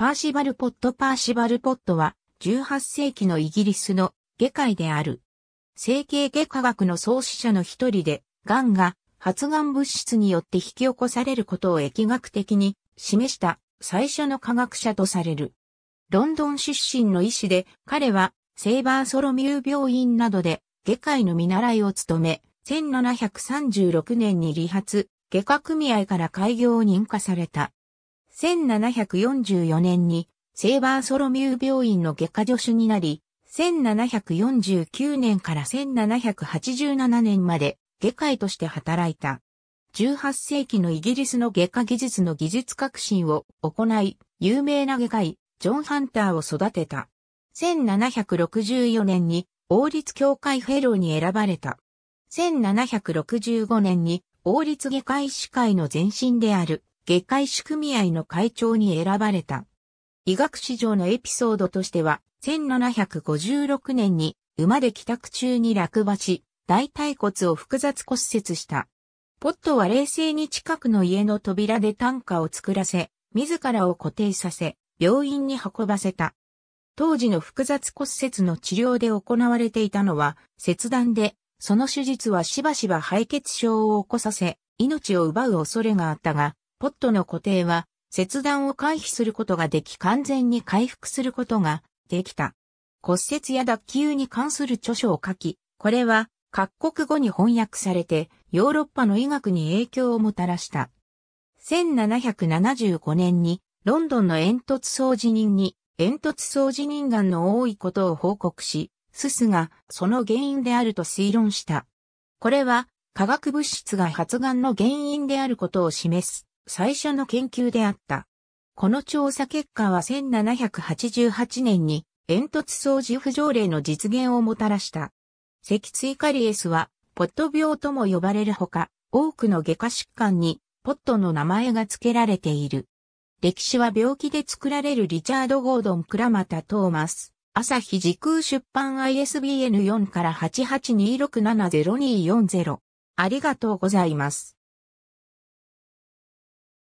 パーシバル・ポット・パーシバル・ポットは、18世紀のイギリスの外科医である。整形外科学の創始者の一人で、癌が発がん物質によって引き起こされることを疫学的に示した最初の科学者とされる。ロンドン出身の医師で、彼はセイバーソロミュー病院などで外科医の見習いを務め、1736年に理髪、外科組合から開業を認可された。1744年にセーバーソロミュー病院の外科助手になり、1749年から1787年まで外科医として働いた。18世紀のイギリスの外科技術の技術革新を行い、有名な外科医、ジョン・ハンターを育てた。1764年に王立協会フェローに選ばれた。1765年に王立外科医師会の前身である科医師組合の会長に選ばれた。医学史上のエピソードとしては、1756年に馬で帰宅中に落馬し、大腿骨を複雑骨折した。ポットは冷静に近くの家の扉で担架を作らせ、自らを固定させ、病院に運ばせた。当時の複雑骨折の治療で行われていたのは、切断で、その手術はしばしば敗血症を起こさせ、命を奪う恐れがあったが、ポットの固定は、切断を回避することができ完全に回復することができた。骨折や脱臼に関する著書を書き、これは各国語に翻訳されてヨーロッパの医学に影響をもたらした。1775年にロンドンの煙突掃除人に煙突掃除人癌の多いことを報告し、ススがその原因であると推論した。これは化学物質が発がんの原因であることを示す最初の研究であった。この調査結果は1788年に煙突掃除不条例の実現をもたらした。脊椎カリエスは、ポット病とも呼ばれるほか、多くの外科疾患に、ポットの名前が付けられている。歴史は病気で作られるリチャード・ゴードン・倉タ・トーマス、朝日時空出版 ISBN4 から882670240。ありがとうございます。